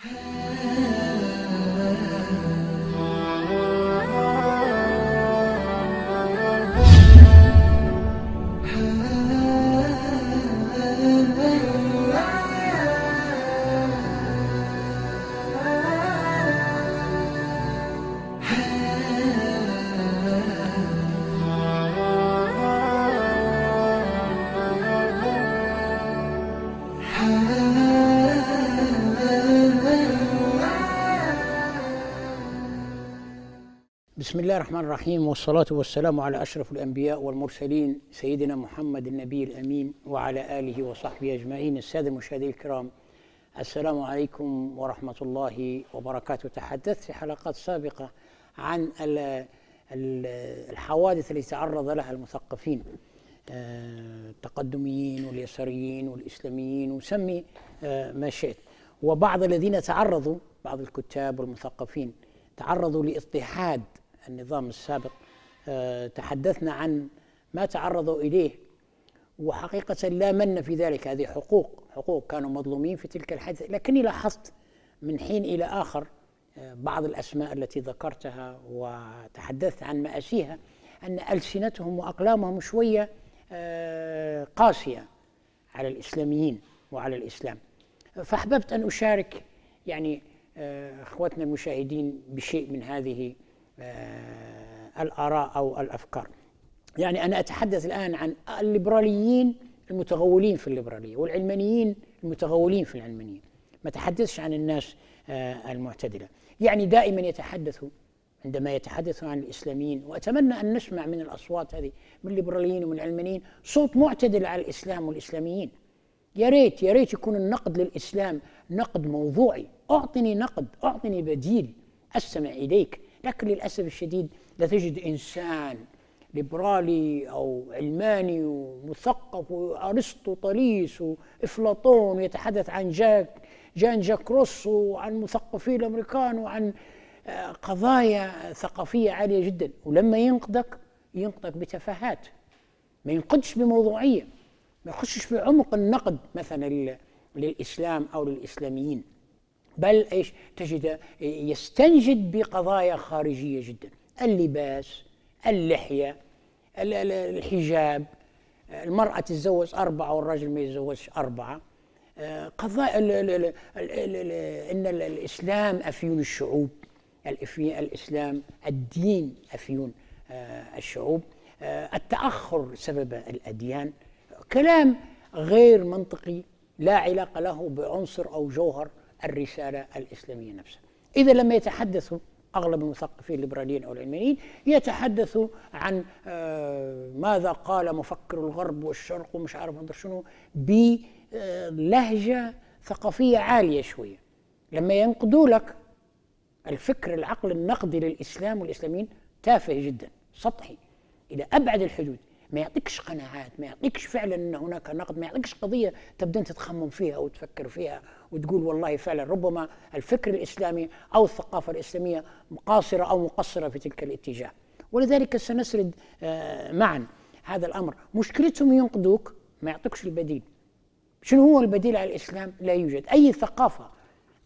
Hey. بسم الله الرحمن الرحيم والصلاة والسلام على أشرف الأنبياء والمرسلين سيدنا محمد النبي الأمين وعلى آله وصحبه أجمعين السادة المشاهدين الكرام السلام عليكم ورحمة الله وبركاته تحدثت في حلقات سابقة عن الحوادث التي تعرض لها المثقفين آه، التقدميين واليساريين والإسلاميين وسمي آه، ما شئت وبعض الذين تعرضوا بعض الكتاب والمثقفين تعرضوا لاضطهاد النظام السابق آه، تحدثنا عن ما تعرضوا إليه وحقيقة لا من في ذلك هذه حقوق حقوق كانوا مظلومين في تلك الحادثة لكني لاحظت من حين إلى آخر آه، بعض الأسماء التي ذكرتها وتحدثت عن مآسيها أن ألسنتهم وأقلامهم شوية آه، قاسية على الإسلاميين وعلى الإسلام فأحببت أن أشارك يعني اخواتنا المشاهدين بشيء من هذه آه، الآراء أو الأفكار يعني أنا أتحدث الآن عن الليبراليين المتغولين في الليبرالية والعلمانيين المتغولين في العلمانية ما تحدثش عن الناس آه، المعتدلة يعني دائما يتحدثوا عندما يتحدثوا عن الإسلاميين وأتمنى أن نسمع من الأصوات هذه من الليبراليين ومن العلمانيين صوت معتدل على الإسلام والإسلاميين يا ريت يا ريت يكون النقد للإسلام نقد موضوعي أعطني نقد أعطني بديل أستمع إليك لكن للأسف الشديد لا تجد إنسان ليبرالي أو علماني ومثقف وأرسطو طليس وإفلاطون يتحدث عن جاك جان جاك روسو وعن مثقفين الأمريكان وعن آه، قضايا ثقافية عالية جدا ولما ينقدك ينقدك بتفاهات ما ينقدش بموضوعية ما يخشش في عمق النقد مثلا للإسلام أو للإسلاميين بل ايش تجد يستنجد بقضايا خارجيه جدا اللباس اللحيه الحجاب المراه تتزوج اربعه والرجل ما يتزوجش اربعه قضاء ان الاسلام افيون الشعوب الاسلام الدين افيون آه، الشعوب آه، التاخر سبب الاديان كلام غير منطقي لا علاقه له بعنصر او جوهر الرسالة الإسلامية نفسها إذا لما يتحدث أغلب المثقفين الليبراليين أو العلمانيين يتحدث عن آه، ماذا قال مفكر الغرب والشرق ومش عارف شنو بلهجة ثقافية عالية شوية لما ينقدوا لك الفكر العقل النقدي للإسلام والإسلاميين تافه جدا سطحي إلى أبعد الحدود ما يعطيكش قناعات ما يعطيكش فعلا ان هناك نقد ما يعطيكش قضيه تبدا انت تخمم فيها وتفكر فيها وتقول والله فعلا ربما الفكر الاسلامي او الثقافه الاسلاميه قاصره او مقصره في تلك الاتجاه ولذلك سنسرد آه، معا هذا الامر مشكلتهم ينقدوك ما يعطيكش البديل شنو هو البديل على الاسلام لا يوجد اي ثقافه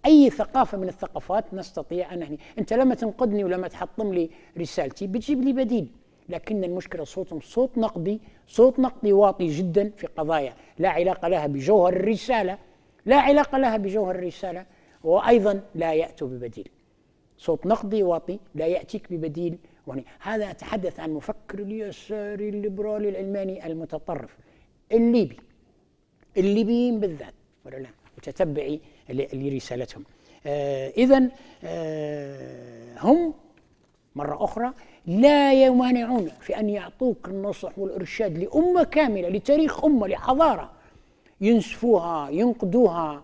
اي ثقافه من الثقافات نستطيع ان انت لما تنقدني ولما تحطم لي رسالتي بتجيب لي بديل لكن المشكلة صوتهم صوت نقدي صوت نقدي واطي جدا في قضايا لا علاقة لها بجوهر الرسالة لا علاقة لها بجوهر الرسالة وأيضا لا يأتوا ببديل صوت نقدي واطي لا يأتيك ببديل يعني هذا أتحدث عن مفكر اليساري الليبرالي العلماني المتطرف الليبي الليبيين بالذات ولا لا متتبعي لرسالتهم آه إذا آه هم مرة أخرى لا يمانعون في أن يعطوك النصح والإرشاد لأمة كاملة لتاريخ أمة لحضارة ينسفوها ينقدوها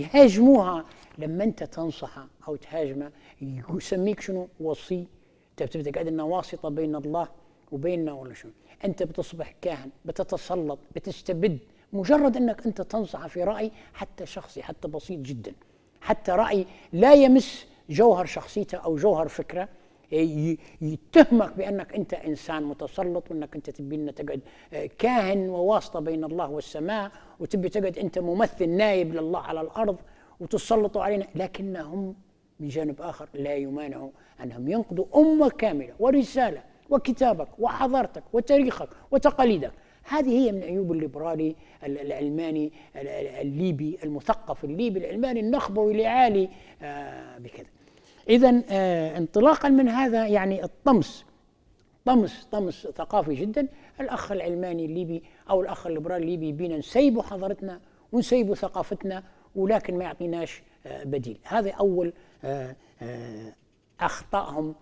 يهاجموها لما أنت تنصح أو تهاجمه يسميك شنو وصي تبتبت قاعد أنه واسطة بين الله وبيننا ولا شنو أنت بتصبح كاهن بتتسلط بتستبد مجرد أنك أنت تنصح في رأي حتى شخصي حتى بسيط جدا حتى رأي لا يمس جوهر شخصيته او جوهر فكره إيه، يتهمك بانك انت انسان متسلط وانك انت تبي لنا تقعد آه، كاهن وواسطه بين الله والسماء وتبي تقعد انت ممثل نائب لله على الارض وتسلطوا علينا لكنهم من جانب اخر لا يمانع انهم ينقضوا امه كامله ورساله وكتابك وحضارتك وتاريخك وتقاليدك هذه هي من عيوب الليبرالي العلماني الليبي المثقف الليبي العلماني النخبوي العالي آه، بكذا إذا آه، انطلاقا من هذا يعني الطمس طمس طمس ثقافي جدا الأخ العلماني الليبي أو الأخ الليبرالي الليبي بينا نسيبوا حضارتنا ونسيبوا ثقافتنا ولكن ما يعطيناش آه، بديل هذا أول آه، أخطائهم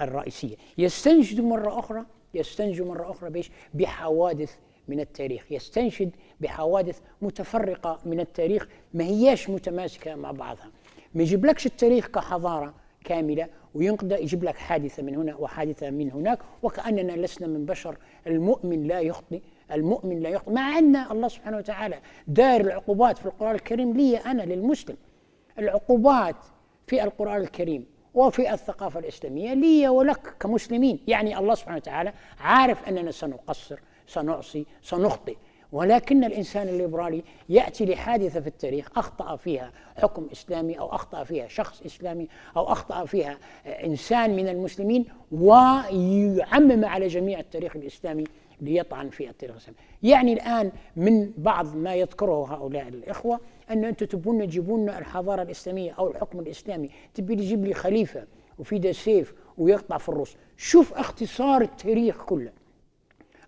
الرئيسية يستنجد مرة أخرى يستنجد مرة أخرى بإيش بحوادث من التاريخ يستنشد بحوادث متفرقة من التاريخ ما هياش متماسكة مع بعضها ما يجيبلكش التاريخ كحضاره كامله وينقد يجيب لك حادثه من هنا وحادثه من هناك وكاننا لسنا من بشر المؤمن لا يخطئ المؤمن لا يخطئ مع ان الله سبحانه وتعالى دار العقوبات في القران الكريم لي انا للمسلم العقوبات في القران الكريم وفي الثقافه الاسلاميه لي ولك كمسلمين يعني الله سبحانه وتعالى عارف اننا سنقصر سنعصي سنخطئ ولكن الإنسان الليبرالي يأتي لحادثة في التاريخ أخطأ فيها حكم إسلامي أو أخطأ فيها شخص إسلامي أو أخطأ فيها إنسان من المسلمين ويعمم على جميع التاريخ الإسلامي ليطعن في التاريخ الإسلامي يعني الآن من بعض ما يذكره هؤلاء الإخوة أن أنتم تبون تجيبون الحضارة الإسلامية أو الحكم الإسلامي تبي تجيب لي خليفة وفي ده سيف ويقطع في الروس شوف اختصار التاريخ كله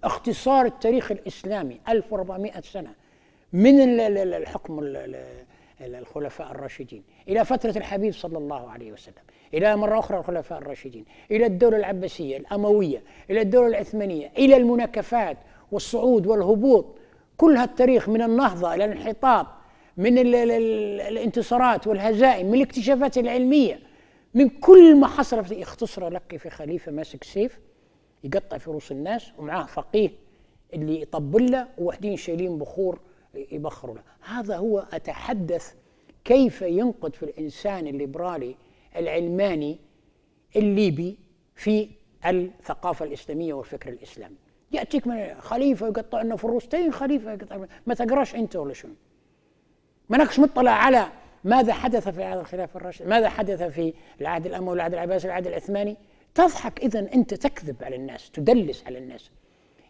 اختصار التاريخ الإسلامي 1400 سنة من الحكم الخلفاء الراشدين إلى فترة الحبيب صلى الله عليه وسلم إلى مرة أخرى الخلفاء الراشدين إلى الدولة العباسية الأموية إلى الدولة العثمانية إلى المناكفات والصعود والهبوط كل هالتاريخ من النهضة إلى الانحطاط من ال ال الانتصارات والهزائم من الاكتشافات العلمية من كل ما حصل في اختصر لك في خليفة ماسك سيف يقطع في رؤوس الناس ومعاه فقيه اللي يطبل له وواحدين شايلين بخور يبخروا له هذا هو أتحدث كيف ينقد في الإنسان الليبرالي العلماني الليبي في الثقافة الإسلامية والفكر الإسلامي يأتيك من خليفة يقطع لنا في خليفة يقطع ما تقراش أنت ولا شنو مالكش مطلع على ماذا حدث في عهد الخلافة الراشدة ماذا حدث في العهد الأموي والعهد العباسي والعهد العثماني تضحك إذا أنت تكذب على الناس تدلس على الناس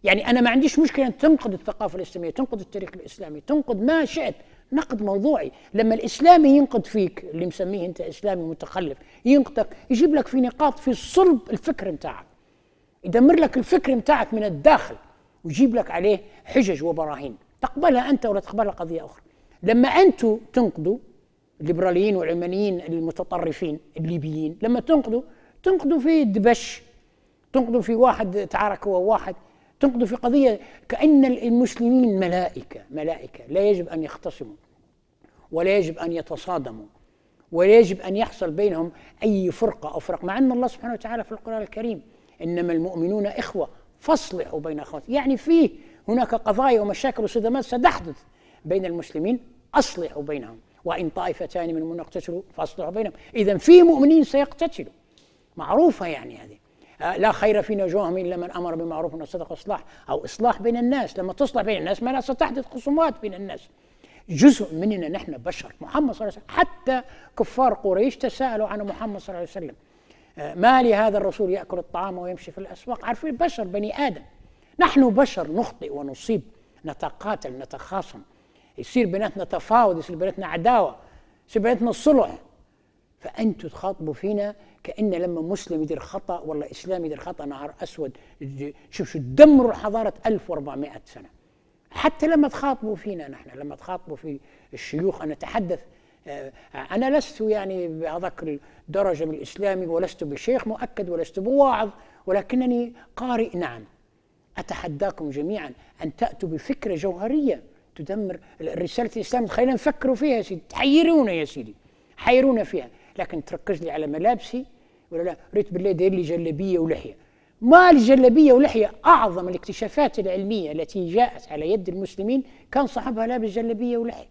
يعني أنا ما عنديش مشكلة أن تنقد الثقافة الإسلامية تنقد التاريخ الإسلامي تنقد ما شئت نقد موضوعي لما الإسلامي ينقد فيك اللي مسميه أنت إسلامي متخلف ينقدك يجيب لك في نقاط في صلب الفكر متاعك يدمر لك الفكر متاعك من الداخل ويجيب لك عليه حجج وبراهين تقبلها أنت ولا تقبلها قضية أخرى لما أنتم تنقدوا الليبراليين والعلمانيين المتطرفين الليبيين لما تنقدوا تنقدوا في دبش تنقدوا في واحد تعارك هو واحد تنقدوا في قضية كأن المسلمين ملائكة ملائكة لا يجب أن يختصموا ولا يجب أن يتصادموا ولا يجب أن يحصل بينهم أي فرقة أو فرق مع أن الله سبحانه وتعالى في القرآن الكريم إنما المؤمنون إخوة فاصلحوا بين أخوات يعني فيه هناك قضايا ومشاكل وصدمات ستحدث بين المسلمين أصلحوا بينهم وإن طائفتان من المؤمنين اقتتلوا فأصلحوا بينهم إذا في مؤمنين سيقتتلوا معروفة يعني هذه آه، لا خير في نجواهم الا من امر بمعروف وصدق اصلاح او اصلاح بين الناس لما تصلح بين الناس ما لا ستحدث خصومات بين الناس جزء مننا نحن بشر محمد صلى الله عليه وسلم حتى كفار قريش تساءلوا عن محمد صلى الله عليه وسلم آه، ما لهذا الرسول ياكل الطعام ويمشي في الاسواق عارفين بشر بني ادم نحن بشر نخطئ ونصيب نتقاتل نتخاصم يصير بيناتنا تفاوض يصير بيناتنا عداوه يصير بيناتنا صلح فانتم تخاطبوا فينا كان لما مسلم يدير خطا ولا اسلام يدير خطا نهار اسود شوف شو دمروا حضاره 1400 سنه حتى لما تخاطبوا فينا نحن لما تخاطبوا في الشيوخ انا اتحدث آه، انا لست يعني بهذاك الدرجه من الاسلامي ولست بشيخ مؤكد ولست بواعظ ولكنني قارئ نعم اتحداكم جميعا ان تاتوا بفكره جوهريه تدمر رساله الاسلام خلينا نفكروا فيها يا سيدي تحيرونا يا سيدي حيرونا فيها لكن تركز لي على ملابسي ولا لا ريت بالله داير لي جلابيه ولحيه ما الجلابيه ولحيه اعظم الاكتشافات العلميه التي جاءت على يد المسلمين كان صاحبها لابس جلابيه ولحيه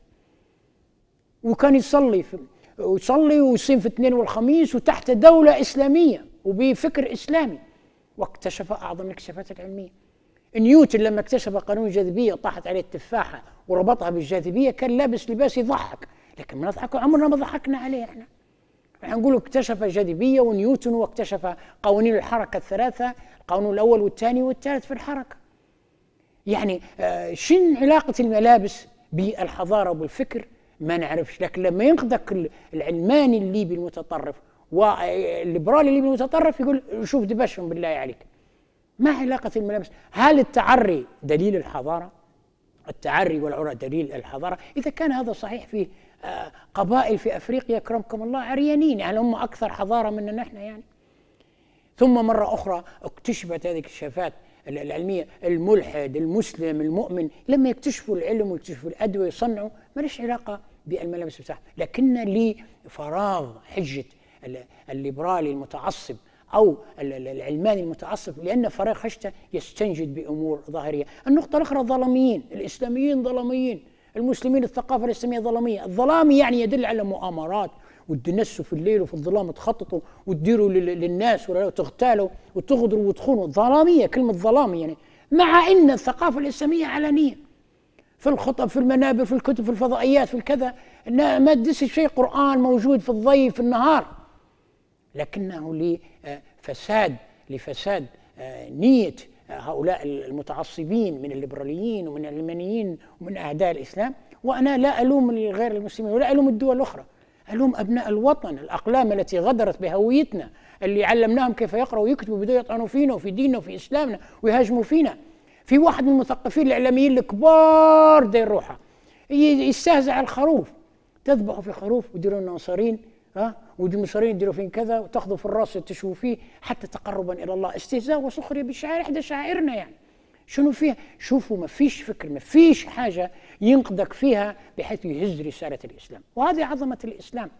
وكان يصلي في ويصلي ويصيم في الاثنين والخميس وتحت دوله اسلاميه وبفكر اسلامي واكتشف اعظم الاكتشافات العلميه نيوتن لما اكتشف قانون الجاذبيه طاحت عليه التفاحه وربطها بالجاذبيه كان لابس لباس يضحك لكن ما نضحك عمرنا ما ضحكنا عليه احنا يعني احنا نقول اكتشف الجاذبية ونيوتن واكتشف قوانين الحركة الثلاثة القانون الأول والثاني والثالث في الحركة يعني آه، شن علاقة الملابس بالحضارة وبالفكر ما نعرفش لكن لما ينقذك العلماني الليبي المتطرف والليبرالي الليبي المتطرف يقول شوف دبشهم بالله عليك ما علاقة الملابس هل التعري دليل الحضارة التعري والعرى دليل الحضارة إذا كان هذا صحيح فيه آه، قبائل في افريقيا اكرمكم الله عريانين يعني هم اكثر حضاره منا نحن يعني ثم مره اخرى اكتشفت هذه الكشافات العلميه الملحد المسلم المؤمن لما يكتشفوا العلم ويكتشفوا الادويه يصنعوا ما ليش علاقه بالملابس بتاعهم لكن لفراغ حجه الليبرالي المتعصب او العلماني المتعصب لان فراغ خشتة يستنجد بامور ظاهريه النقطه الاخرى ظلميين الاسلاميين ظلميين المسلمين الثقافه الاسلاميه ظلاميه، الظلام يعني يدل على مؤامرات وتدنسوا في الليل وفي الظلام تخططوا وتديروا للناس وتغتالوا وتغدروا وتخونوا، ظلاميه كلمه ظلام يعني مع ان الثقافه الاسلاميه علنيه في الخطب في المنابر في الكتب في الفضائيات في الكذا ما تدس شيء قران موجود في الضيف في النهار لكنه لفساد لفساد آه، نيه هؤلاء المتعصبين من الليبراليين ومن العلمانيين ومن أعداء الإسلام وأنا لا ألوم غير المسلمين ولا ألوم الدول الأخرى ألوم أبناء الوطن الأقلام التي غدرت بهويتنا اللي علمناهم كيف يقرأوا ويكتبوا بدون يطعنوا فينا وفي ديننا وفي إسلامنا ويهاجموا فينا في واحد من المثقفين الإعلاميين الكبار دير روحه يستهزع الخروف تذبحوا في خروف وديروا لنا نصارين ها ودي المصريين يديروا فين كذا وتاخذوا في الراس تشوفوا فيه حتى تقربا الى الله استهزاء وسخريه بالشعائر احدى شعائرنا يعني شنو فيها شوفوا ما فيش فكر ما فيش حاجه ينقدك فيها بحيث يهز رساله الاسلام وهذه عظمه الاسلام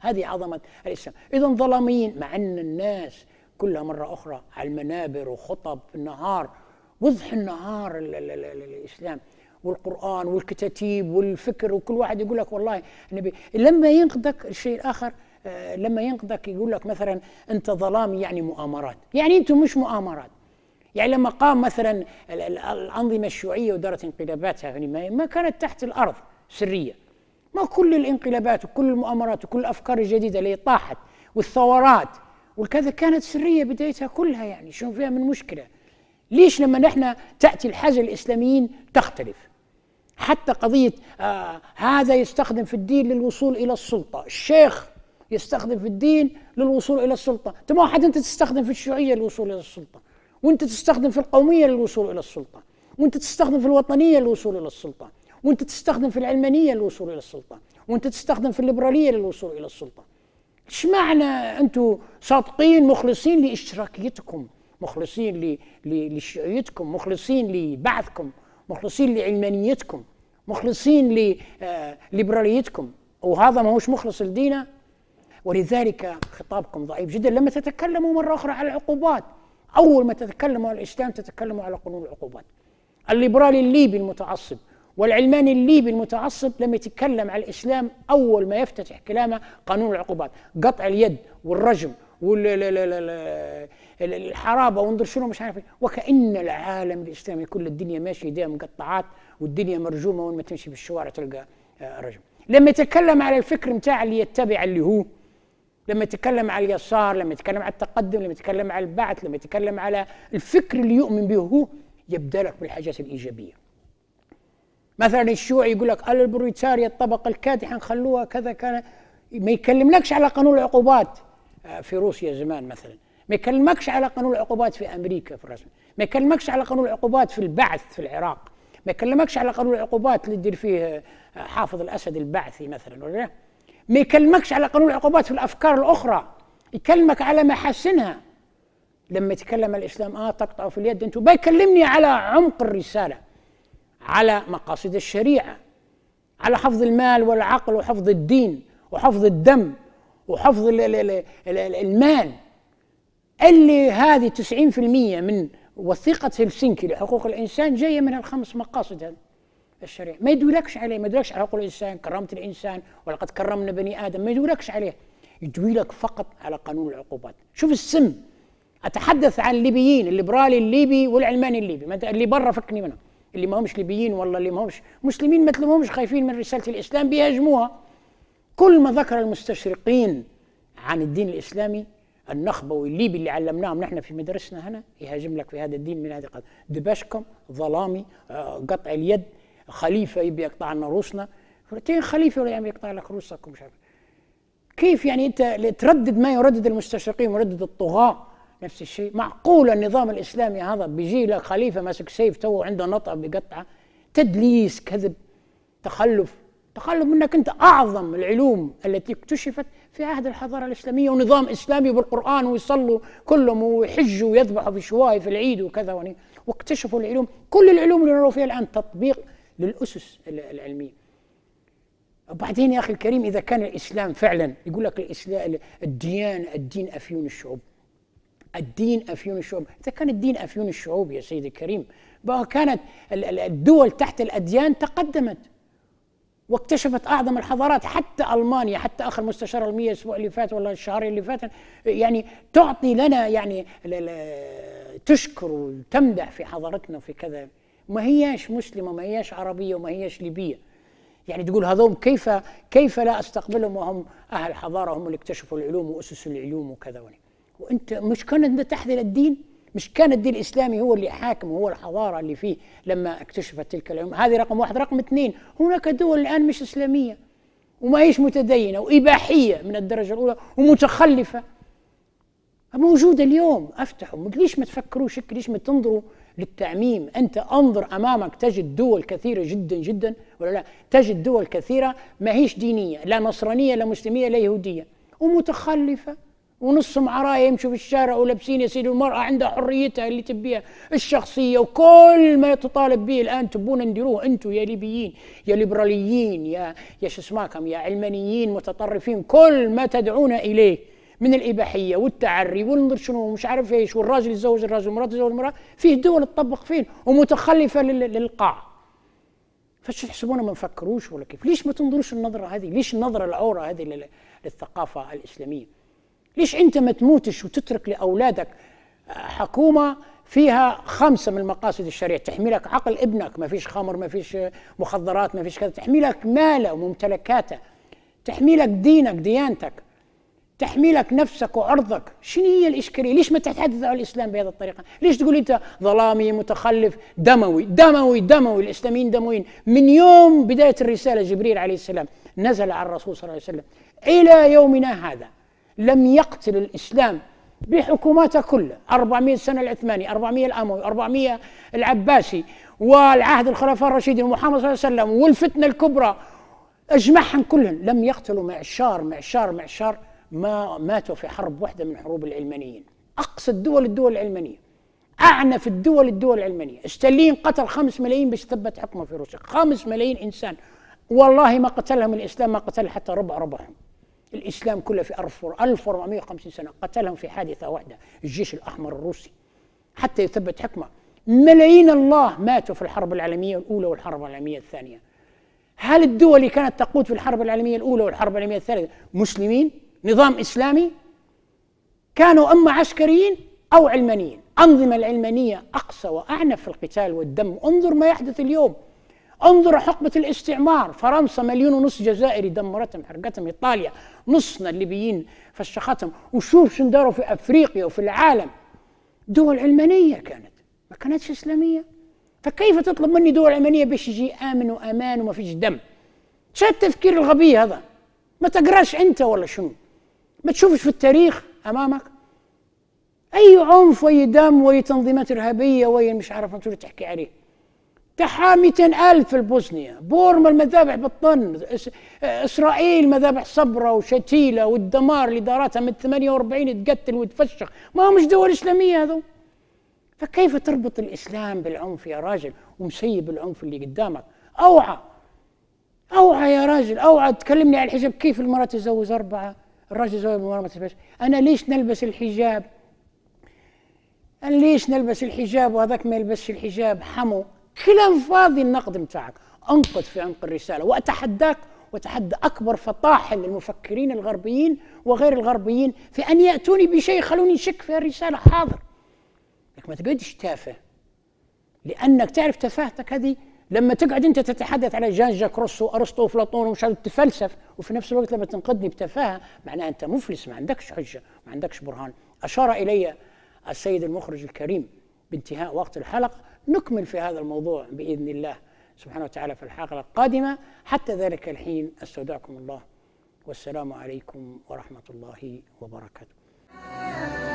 هذه عظمه الاسلام اذا ظلاميين مع ان الناس كلها مره اخرى على المنابر وخطب في النهار وضح النهار الاسلام والقران والكتاتيب والفكر وكل واحد يقول لك والله النبي لما ينقدك الشيء الاخر آه، لما ينقدك يقول لك مثلا انت ظلام يعني مؤامرات يعني انتم مش مؤامرات يعني لما قام مثلا الانظمه الشيوعيه ودارت انقلاباتها يعني ما كانت تحت الارض سريه ما كل الانقلابات وكل المؤامرات وكل الافكار الجديده اللي طاحت والثورات والكذا كانت سريه بدايتها كلها يعني شو فيها من مشكله ليش لما نحن تاتي الحاجه الاسلاميين تختلف حتى قضيه آه هذا يستخدم في الدين للوصول الى السلطه الشيخ يستخدم في الدين للوصول إلى السلطة انت طيب، ما واحد أنت تستخدم في الشيوعية للوصول إلى السلطة وأنت تستخدم في القومية للوصول إلى السلطة وأنت تستخدم في الوطنية للوصول إلى السلطة وأنت تستخدم في العلمانية للوصول إلى السلطة وأنت تستخدم في الليبرالية للوصول إلى السلطة ايش معنى انتم صادقين مخلصين لاشتراكيتكم مخلصين لشيوعيتكم مخلصين لبعثكم مخلصين لعلمانيتكم مخلصين لليبراليتكم آه، وهذا ما هوش مخلص لدينا ولذلك خطابكم ضعيف جدا لما تتكلموا مرة أخرى على العقوبات أول ما تتكلموا على الإسلام تتكلموا على قانون العقوبات الليبرالي الليبي المتعصب والعلماني الليبي المتعصب لما يتكلم على الإسلام أول ما يفتتح كلامه قانون العقوبات قطع اليد والرجم والحرابه وانظر شنو مش عارف إيه. وكان العالم الاسلامي كل الدنيا ماشيه ديها مقطعات والدنيا مرجومه وين ما تمشي بالشوارع تلقى آه، رجم لما يتكلم على الفكر نتاع اللي يتبع اللي هو لما يتكلم على اليسار لما يتكلم على التقدم لما يتكلم على البعث لما يتكلم على الفكر اللي يؤمن به هو يبدأ لك بالحاجات الإيجابية مثلا الشيوعي يقول لك البروليتاريا الطبقة الكادحة نخلوها كذا كان ما يكلملكش على قانون العقوبات آه، في روسيا زمان مثلا ما يكلمكش على قانون العقوبات في أمريكا في الرسم ما يكلمكش على قانون العقوبات في البعث في العراق ما يكلمكش على قانون العقوبات اللي يدير فيه آه، حافظ الأسد البعثي مثلا ولا ما يكلمكش على قانون العقوبات في الافكار الاخرى يكلمك على محاسنها لما يتكلم الاسلام اه تقطع في اليد انتم بيكلمني على عمق الرساله على مقاصد الشريعه على حفظ المال والعقل وحفظ الدين وحفظ الدم وحفظ المال اللي هذه 90% من وثيقة هلسنكي لحقوق الإنسان جاية من الخمس مقاصد هذه الشريعه ما يدولكش عليه ما يدولكش على حقوق الانسان كرامه الانسان ولقد كرمنا بني ادم ما يدولكش عليه يدولك فقط على قانون العقوبات شوف السم اتحدث عن الليبيين الليبرالي الليبي والعلماني الليبي اللي برا فكني منه اللي ما همش ليبيين والله اللي ما همش مسلمين مثل ما همش خايفين من رساله الاسلام بيهاجموها كل ما ذكر المستشرقين عن الدين الاسلامي النخبوي الليبي اللي علمناهم نحن في مدرسنا هنا يهاجم لك في هذا الدين من هذه القضيه دبشكم ظلامي آه، قطع اليد خليفه يبي يقطع لنا روسنا تين خليفه ولا يعني يقطع لك روسك ومش عارف كيف يعني انت تردد ما يردد المستشرقين ويردد الطغاه نفس الشيء معقول النظام الاسلامي هذا بيجي لك خليفه ماسك سيف تو عنده نطع بقطعه تدليس كذب تخلف تخلف منك انت اعظم العلوم التي اكتشفت في عهد الحضاره الاسلاميه ونظام اسلامي بالقران ويصلوا كلهم ويحجوا ويذبحوا في شواي في العيد وكذا واكتشفوا العلوم كل العلوم اللي نروا فيها الان تطبيق للأسس العلمية وبعدين يا أخي الكريم إذا كان الإسلام فعلا يقول لك الإسلام الديانة الدين أفيون الشعوب الدين أفيون الشعوب إذا كان الدين أفيون الشعوب يا سيدي الكريم بقى كانت الدول تحت الأديان تقدمت واكتشفت اعظم الحضارات حتى المانيا حتى اخر مستشار المية الاسبوع اللي فات ولا الشهرين اللي فات يعني تعطي لنا يعني تشكر وتمدح في حضارتنا وفي كذا ما هياش مسلمه ما هياش عربيه وما هياش ليبيه يعني تقول هذوم كيف كيف لا استقبلهم وهم اهل حضاره هم اللي اكتشفوا العلوم واسس العلوم وكذا وني. وانت مش كان ده تحذر الدين مش كان الدين الاسلامي هو اللي حاكم هو الحضاره اللي فيه لما اكتشفت تلك العلوم هذه رقم واحد رقم اثنين هناك دول الان مش اسلاميه وما هيش متدينه واباحيه من الدرجه الاولى ومتخلفه موجودة اليوم افتحوا ليش ما تفكروش ليش ما تنظروا للتعميم أنت أنظر أمامك تجد دول كثيرة جدا جدا ولا لا تجد دول كثيرة ما هيش دينية لا نصرانية لا مسلمية لا يهودية ومتخلفة ونصهم عرايا يمشوا في الشارع ولابسين يا سيدي المرأة عندها حريتها اللي تبيها الشخصية وكل ما تطالب به الآن تبون نديروه أنتم يا ليبيين يا ليبراليين يا يا شو اسماكم يا علمانيين متطرفين كل ما تدعون إليه من الاباحيه والتعري والمدر شنو ومش عارف ايش والراجل يتزوج الراجل والمراه تتزوج المراه فيه دول تطبق فين ومتخلفه للقاع فاش تحسبونا ما نفكروش ولا كيف ليش ما تنظروش النظره هذه ليش النظره العوره هذه للثقافه الاسلاميه ليش انت ما تموتش وتترك لاولادك حكومه فيها خمسه من مقاصد الشريعه تحمي لك عقل ابنك ما فيش خمر ما فيش مخدرات ما فيش كذا تحمي لك ماله وممتلكاته تحمي لك دينك ديانتك تحميلك نفسك وعرضك شنو هي الإشكالية ليش ما تتحدث عن الإسلام بهذه الطريقة ليش تقول أنت ظلامي متخلف دموي دموي دموي الإسلاميين دمويين من يوم بداية الرسالة جبريل عليه السلام نزل على الرسول صلى الله عليه وسلم إلى يومنا هذا لم يقتل الإسلام بحكوماته كلها 400 سنة العثماني 400 الأموي 400 العباسي والعهد الخلفاء الراشدين ومحمد صلى الله عليه وسلم والفتنة الكبرى أجمعهم كلهم لم يقتلوا معشار معشار معشار ما ماتوا في حرب واحدة من حروب العلمانيين أقصى الدول الدول العلمانية أعنف الدول الدول العلمانية ستالين قتل خمس ملايين باش ثبت حكمه في روسيا خمس ملايين إنسان والله ما قتلهم الإسلام ما قتل حتى ربع ربعهم الإسلام كله في 1450 سنة قتلهم في حادثة واحدة الجيش الأحمر الروسي حتى يثبت حكمه ملايين الله ماتوا في الحرب العالمية الأولى والحرب العالمية الثانية هل الدول اللي كانت تقود في الحرب العالمية الأولى والحرب العالمية الثالثة مسلمين؟ نظام إسلامي كانوا أما عسكريين أو علمانيين أنظمة العلمانية أقصى وأعنف في القتال والدم انظر ما يحدث اليوم انظر حقبة الاستعمار فرنسا مليون ونص جزائري دمرتهم حرقتهم إيطاليا نصنا الليبيين فشختهم وشوف شن داروا في أفريقيا وفي العالم دول علمانية كانت ما كانتش إسلامية فكيف تطلب مني دول علمانية باش يجي آمن وأمان وما فيش دم شو التفكير الغبي هذا ما تقراش أنت ولا شنو ما تشوفش في التاريخ امامك اي عنف واي دم واي تنظيمات ارهابيه واي مش عارف شو تحكي عليه تحامي 200000 في البوسنيا بورما المذابح بالطن اسرائيل مذابح صبرة وشتيلة والدمار اللي دارتها من 48 تقتل وتفشخ ما هو مش دول اسلامية هذو فكيف تربط الاسلام بالعنف يا راجل ومسيب العنف اللي قدامك اوعى اوعى يا راجل اوعى تكلمني على الحجاب كيف المرأة تزوج اربعة الرجل زوج المرأة ما تلبس أنا ليش نلبس الحجاب أنا ليش نلبس الحجاب وهذاك ما يلبسش الحجاب حمو كلام فاضي النقد متاعك أنقد في عمق الرسالة وأتحداك وتحدى أكبر فطاحل للمفكرين الغربيين وغير الغربيين في أن يأتوني بشيء يخلوني نشك في الرسالة حاضر لك ما تقعدش تافه لأنك تعرف تفاهتك هذه لما تقعد انت تتحدث على جان جاك روسو وارسطو وافلاطون ومش عارف تفلسف وفي نفس الوقت لما تنقدني بتفاهه معناه انت مفلس ما عندكش حجه ما عندكش برهان اشار الي السيد المخرج الكريم بانتهاء وقت الحلقه نكمل في هذا الموضوع باذن الله سبحانه وتعالى في الحلقه القادمه حتى ذلك الحين استودعكم الله والسلام عليكم ورحمه الله وبركاته